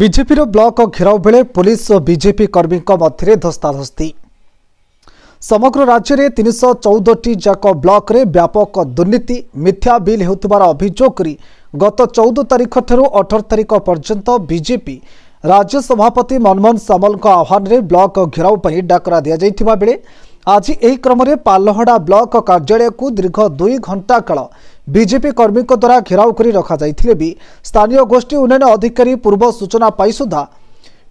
ବିଜେପିର ବ୍ଲକ ଘେରାଉ ବେଳେ ପୋଲିସ ଓ ବିଜେପି କର୍ମୀଙ୍କ ମଧ୍ୟରେ ଧସ୍ତାଧସ୍ତି ସମଗ୍ର ରାଜ୍ୟରେ ତିନିଶହ ଚଉଦଟି ଯାକ ବ୍ଲକରେ ବ୍ୟାପକ ଦୁର୍ନୀତି ମିଥ୍ୟା ବିଲ୍ ହେଉଥିବାର ଅଭିଯୋଗ କରି ଗତ ଚଉଦ ତାରିଖଠାରୁ ଅଠର ତାରିଖ ପର୍ଯ୍ୟନ୍ତ ବିଜେପି ରାଜ୍ୟସଭାପତି ମନମୋହନ ସାମଲଙ୍କ ଆହ୍ୱାନରେ ବ୍ଲକ ଘେରାଉ ପାଇଁ ଡାକରା ଦିଆଯାଇଥିବା ବେଳେ ଆଜି ଏହି କ୍ରମରେ ପାଲହଡ଼ା ବ୍ଲକ କାର୍ଯ୍ୟାଳୟକୁ ଦୀର୍ଘ ଦୁଇ ଘଣ୍ଟା କାଳ ବିଜେପି କର୍ମୀଙ୍କ ଦ୍ୱାରା ଘେରାଉ କରି ରଖାଯାଇଥିଲେ ବି ସ୍ଥାନୀୟ ଗୋଷ୍ଠୀ ଉନ୍ନୟନ ଅଧିକାରୀ ପୂର୍ବ ସୂଚନା ପାଇ ସୁଦ୍ଧା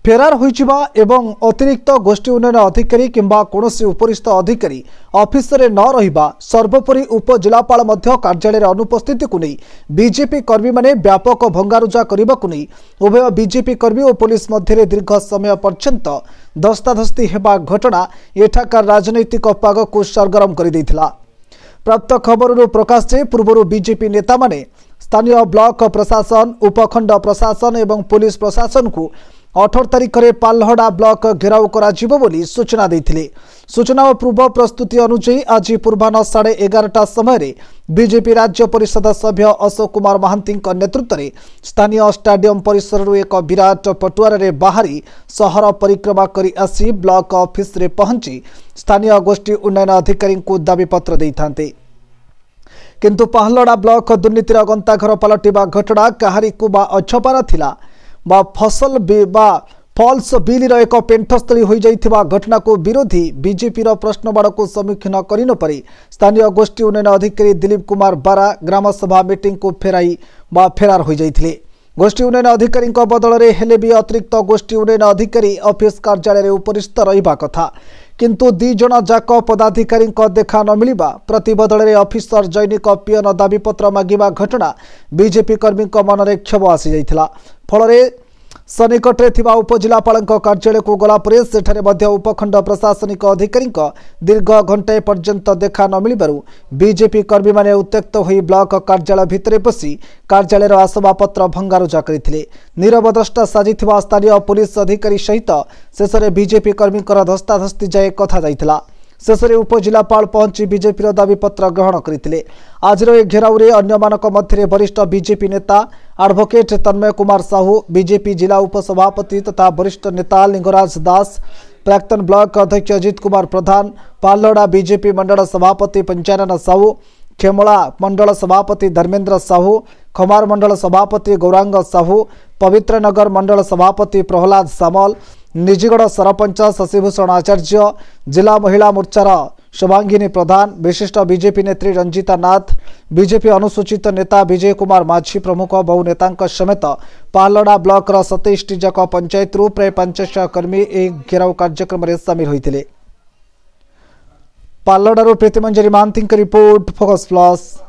ଫେରାର ହୋଇଯିବା ଏବଂ ଅତିରିକ୍ତ ଗୋଷ୍ଠୀ ଉନ୍ନୟନ ଅଧିକାରୀ କିମ୍ବା କୌଣସି ଉପରିସ୍ଥ ଅଧିକାରୀ ଅଫିସରେ ନ ରହିବା ସର୍ବୋପରି ଉପଜିଲ୍ଲାପାଳ ମଧ୍ୟ କାର୍ଯ୍ୟାଳୟରେ ଅନୁପସ୍ଥିତିକୁ ନେଇ ବିଜେପି କର୍ମୀମାନେ ବ୍ୟାପକ ଭଙ୍ଗାରୁଜା କରିବାକୁ ନେଇ ଉଭୟ ବିଜେପି କର୍ମୀ ଓ ପୋଲିସ ମଧ୍ୟରେ ଦୀର୍ଘ ସମୟ ପର୍ଯ୍ୟନ୍ତ ଧସ୍ତାଧସ୍ତି ହେବା ଘଟଣା ଏଠାକାର ରାଜନୈତିକ ପାଗକୁ ସରଗରମ କରିଦେଇଥିଲା ପ୍ରାପ୍ତ ଖବରରୁ ପ୍ରକାଶ ଯେ ପୂର୍ବରୁ ବିଜେପି ନେତାମାନେ ସ୍ଥାନୀୟ ବ୍ଲକ ପ୍ରଶାସନ ଉପଖଣ୍ଡ ପ୍ରଶାସନ ଏବଂ ପୋଲିସ ପ୍ରଶାସନକୁ ଅଠର ତାରିଖରେ ପାଲହଡ଼ା ବ୍ଲକ ଘେରାଉ କରାଯିବ ବୋଲି ସୂଚନା ଦେଇଥିଲେ ସୂଚନା ଓ ପୂର୍ବ ପ୍ରସ୍ତୁତି ଅନୁଯାୟୀ ଆଜି ପୂର୍ବାହ୍ନ ସାଢ଼େ ଏଗାରଟା ସମୟରେ ବିଜେପି ରାଜ୍ୟ ପରିଷଦ ସଭ୍ୟ ଅଶୋକ କୁମାର ମହାନ୍ତିଙ୍କ ନେତୃତ୍ୱରେ ସ୍ଥାନୀୟ ଷ୍ଟାଡିୟମ ପରିସରରୁ ଏକ ବିରାଟ ପଟୁଆରରେ ବାହାରି ସହର ପରିକ୍ରମା କରି ଆସି ବ୍ଲକ ଅଫିସରେ ପହଞ୍ଚି ସ୍ଥାନୀୟ ଗୋଷ୍ଠୀ ଉନ୍ନୟନ ଅଧିକାରୀଙ୍କୁ ଦାବିପତ୍ର ଦେଇଥାନ୍ତେ କିନ୍ତୁ ପାହଲଡ଼ା ବ୍ଲକ ଦୁର୍ନୀତିର ଗନ୍ତାଘର ପାଲଟିବା ଘଟଣା କାହାରିକୁ ବା ଅଛପାର ଥିଲା बा फसल वा फल्स बल र एक पेण्ठस्थल घटनाको विरोधी विजेपि र प्रश्नबाडको करिनो गरिनपरि स्थानीय गोष्ठी उन्नयन दिलीप कुमार बारा ग्राम सभा को फेराई बा फेरार फे फेार गोष्ठी उन्नयन अधिक बदलले हेलेबी अतिरिक्त गोष्ठी उन्नयन अधिक अफिस कर्याल उपस्थित कथा କିନ୍ତୁ ଦୁଇ ଜଣ ଯାକ ପଦାଧିକାରୀଙ୍କ ଦେଖା ନ ମିଳିବା ପ୍ରତିବଦଳରେ ଅଫିସର ଜୈନିକ ପିଅନ ଦାବିପତ୍ର ମାଗିବା ଘଟଣା ବିଜେପି କର୍ମୀଙ୍କ ମନରେ କ୍ଷୋଭ ଆସିଯାଇଥିଲା ଫଳରେ ସନିକଟରେ ଥିବା ଉପଜିଲ୍ଲାପାଳଙ୍କ କାର୍ଯ୍ୟାଳୟକୁ ଗଲା ପରେ ସେଠାରେ ମଧ୍ୟ ଉପଖଣ୍ଡ ପ୍ରଶାସନିକ ଅଧିକାରୀଙ୍କ ଦୀର୍ଘ ଘଣ୍ଟାଏ ପର୍ଯ୍ୟନ୍ତ ଦେଖା ନ ମିଳିବାରୁ ବିଜେପି କର୍ମୀମାନେ ଉତ୍ତ୍ୟକ୍ତ ହୋଇ ବ୍ଲକ କାର୍ଯ୍ୟାଳୟ ଭିତରେ ପଶି କାର୍ଯ୍ୟାଳୟର ଆସବାବପତ୍ର ଭଙ୍ଗାରୁଜା କରିଥିଲେ ନିରବଦ୍ରଷ୍ଟା ସାଜିଥିବା ସ୍ଥାନୀୟ ପୁଲିସ ଅଧିକାରୀ ସହିତ ଶେଷରେ ବିଜେପି କର୍ମୀଙ୍କର ଧସ୍ତାଧସ୍ତି ଯାଏ କଥା ଯାଇଥିଲା ଶେଷରେ ଉପଜିଲ୍ଲାପାଳ ପହଞ୍ଚି ବିଜେପିର ଦାବିପତ୍ର ଗ୍ରହଣ କରିଥିଲେ ଆଜିର ଏହି ଘେରାଉରେ ଅନ୍ୟମାନଙ୍କ ମଧ୍ୟରେ ବରିଷ୍ଠ ବିଜେପି ନେତା एडवोकेट तन्मय कुमार साहू बीजेपी जिला उपसभापति तथा वरिष्ठ नेता लिंगराज दास प्राक्तन ब्लॉक अध्यक्ष अजित कुमार प्रधान पालोड़ा बीजेपी मंडल सभापति पंचानन साहू खेमला मंडल सभापति धर्मेंद्र साहू खमार मंडल सभापति गौरांग साहू पवित्रनगर मंडल सभापति प्रहलाद सामल निजीगढ़ सरपंच शशिभूषण आचार्य जिला महिला मोर्चार शुभांगिनी प्रधान विशिष्ट बीजेपी नेत्री रंजिता नाथ बीजेपी अनुसूचित नेता विजय कुमार माझी प्रमुख बहु नेता समेत पालडा ब्लक्र सतैशटी जाक पंचायत प्राय पांचशह कर्मी ଏହି ଘେରାଉ କାର୍ଯ୍ୟକ୍ରମରେ ସାମିଲ ହୋଇଥିଲେ ପାଲଡ଼ାରୁ ପ୍ରୀତିମଞ୍ଜରୀ ମହାନ୍ତିଙ୍କ ରିପୋର୍ଟ ଫୋକସ୍ ପ୍ଲସ୍